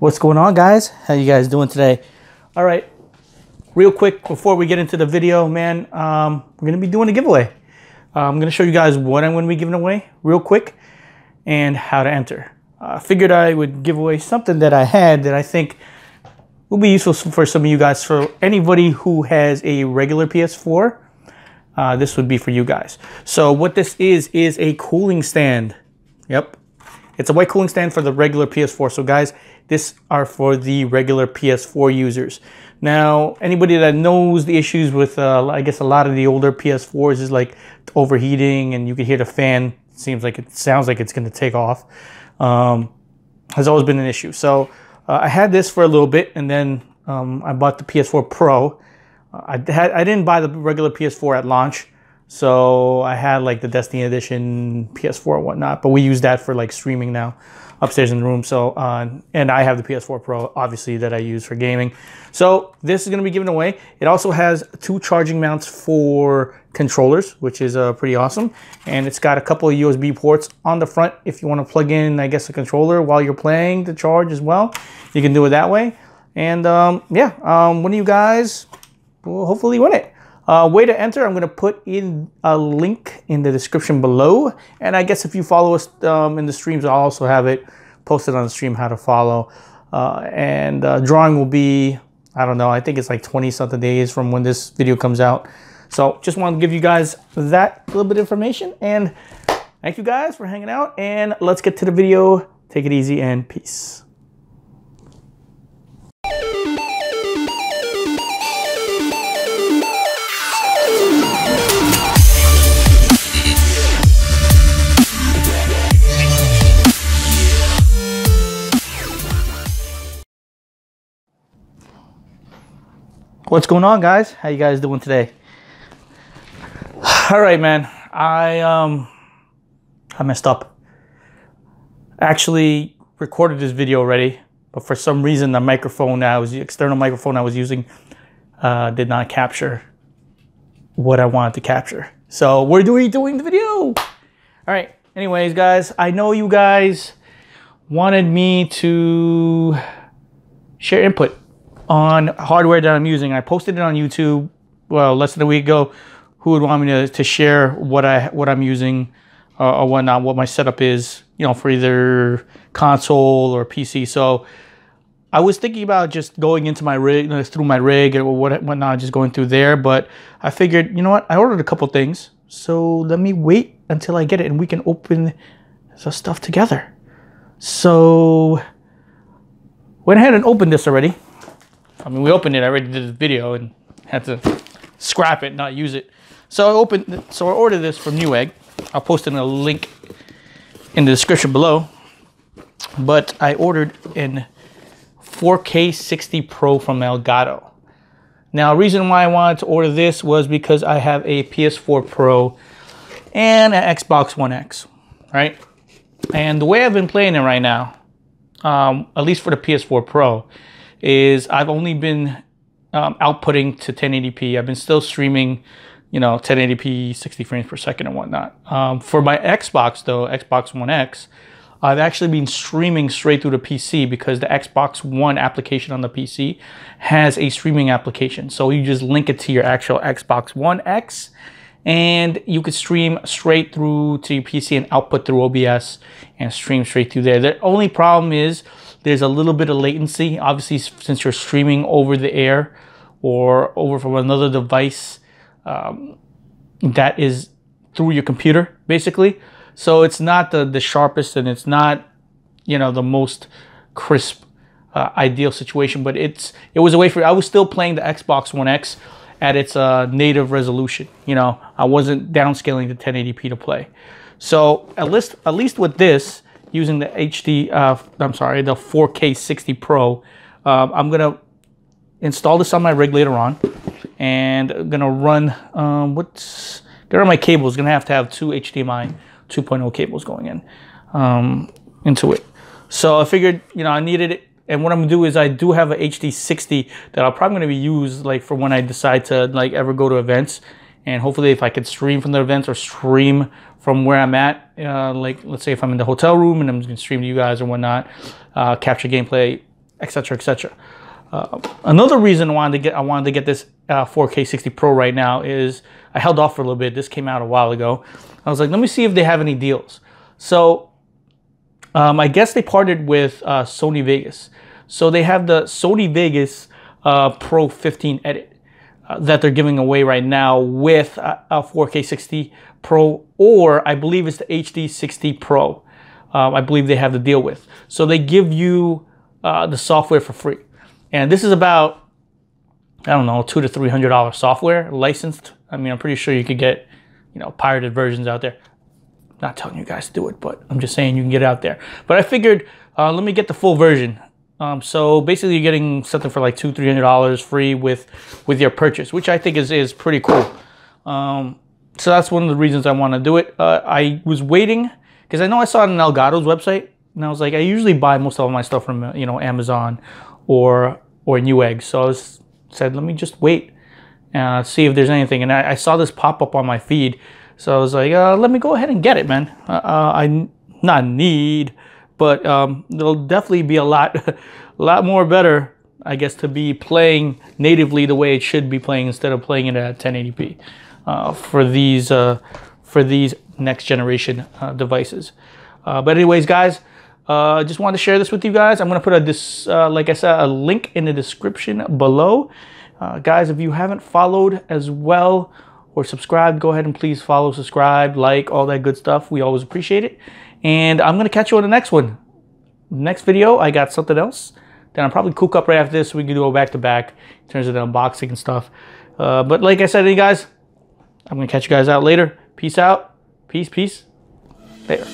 What's going on guys? How you guys doing today? All right, real quick before we get into the video, man, um, we're gonna be doing a giveaway. Uh, I'm gonna show you guys what I'm gonna be giving away real quick and how to enter. Uh, I uh, figured I would give away something that I had that I think will be useful for some of you guys. For anybody who has a regular PS4, uh, this would be for you guys. So what this is, is a cooling stand. Yep, it's a white cooling stand for the regular PS4. So guys, this are for the regular PS4 users. Now, anybody that knows the issues with, uh, I guess, a lot of the older PS4s is like overheating and you can hear the fan. It seems like it sounds like it's going to take off. Um, has always been an issue. So uh, I had this for a little bit and then um, I bought the PS4 Pro. Uh, I, had, I didn't buy the regular PS4 at launch. So I had like the Destiny Edition PS4 and whatnot, but we use that for like streaming now upstairs in the room. So, uh, and I have the PS4 Pro, obviously, that I use for gaming. So this is going to be given away. It also has two charging mounts for controllers, which is uh, pretty awesome. And it's got a couple of USB ports on the front if you want to plug in, I guess, a controller while you're playing to charge as well. You can do it that way. And um, yeah, um, one of you guys will hopefully win it. Uh, way to enter, I'm going to put in a link in the description below. And I guess if you follow us um, in the streams, I'll also have it posted on the stream how to follow. Uh, and uh, drawing will be, I don't know, I think it's like 20 something days from when this video comes out. So just want to give you guys that little bit of information. And thank you guys for hanging out. And let's get to the video. Take it easy and peace. what's going on guys how you guys doing today all right man i um i messed up actually recorded this video already but for some reason the microphone i was the external microphone i was using uh, did not capture what i wanted to capture so we're doing the video all right anyways guys i know you guys wanted me to share input on hardware that I'm using. I posted it on YouTube, well, less than a week ago. Who would want me to, to share what, I, what I'm using uh, or whatnot, what my setup is, you know, for either console or PC. So I was thinking about just going into my rig, through my rig or what, whatnot, just going through there. But I figured, you know what, I ordered a couple things. So let me wait until I get it and we can open the stuff together. So went ahead and opened this already. I mean, we opened it. I already did the video and had to scrap it, not use it. So I opened, so I ordered this from Newegg. I'll post in a link in the description below. But I ordered an 4K 60 Pro from Elgato. Now, reason why I wanted to order this was because I have a PS4 Pro and an Xbox One X, right? And the way I've been playing it right now, um, at least for the PS4 Pro, is I've only been um, outputting to 1080p. I've been still streaming, you know, 1080p, 60 frames per second and whatnot. Um, for my Xbox though, Xbox One X, I've actually been streaming straight through the PC because the Xbox One application on the PC has a streaming application. So you just link it to your actual Xbox One X and you could stream straight through to your PC and output through OBS and stream straight through there. The only problem is there's a little bit of latency, obviously, since you're streaming over the air or over from another device um, that is through your computer, basically. So it's not the, the sharpest and it's not, you know, the most crisp uh, ideal situation, but it's it was a way for I was still playing the Xbox One X at its uh, native resolution. You know, I wasn't downscaling to 1080p to play. So at least at least with this, using the HD, uh, I'm sorry, the 4K 60 Pro. Uh, I'm gonna install this on my rig later on and I'm gonna run, um, what's, there are my cables, gonna have to have two HDMI 2.0 cables going in, um, into it. So I figured, you know, I needed it. And what I'm gonna do is I do have a HD60 that I'm probably gonna be used like for when I decide to like ever go to events and hopefully if I could stream from the events or stream from where I'm at, uh, like let's say if I'm in the hotel room and I'm going to stream to you guys and whatnot, uh, capture gameplay, etc., etc. Uh, another reason I wanted to get I wanted to get this 4K uh, 60 Pro right now is I held off for a little bit. This came out a while ago. I was like, let me see if they have any deals. So um, I guess they partnered with uh, Sony Vegas. So they have the Sony Vegas uh, Pro 15 Edit that they're giving away right now with a, 4K 60 Pro, or I believe it's the HD 60 Pro. Um, I believe they have the deal with. So they give you uh, the software for free, and this is about I don't know two to three hundred dollars software licensed. I mean, I'm pretty sure you could get you know pirated versions out there. not telling you guys to do it, but I'm just saying you can get out there. But I figured uh, let me get the full version um, so basically, you're getting something for like two, three hundred dollars free with with your purchase, which I think is is pretty cool. Um, so that's one of the reasons I want to do it. Uh, I was waiting because I know I saw it on Elgato's website, and I was like, I usually buy most of my stuff from you know Amazon or or Newegg. So I was, said, let me just wait and uh, see if there's anything. And I, I saw this pop up on my feed, so I was like, uh, let me go ahead and get it, man. Uh, uh I not need but um, it'll definitely be a lot, a lot more better, I guess, to be playing natively the way it should be playing instead of playing it at 1080p uh, for these uh, for these next generation uh, devices. Uh, but anyways, guys, uh, just wanted to share this with you guys. I'm gonna put a this uh, like I said a link in the description below, guys. If you haven't followed as well or subscribed, go ahead and please follow, subscribe, like, all that good stuff. We always appreciate it. And I'm going to catch you on the next one. Next video, I got something else. Then I'll probably cook up right after this. So we can go back to back in terms of the unboxing and stuff. Uh, but like I said, you guys, I'm going to catch you guys out later. Peace out. Peace, peace. Later.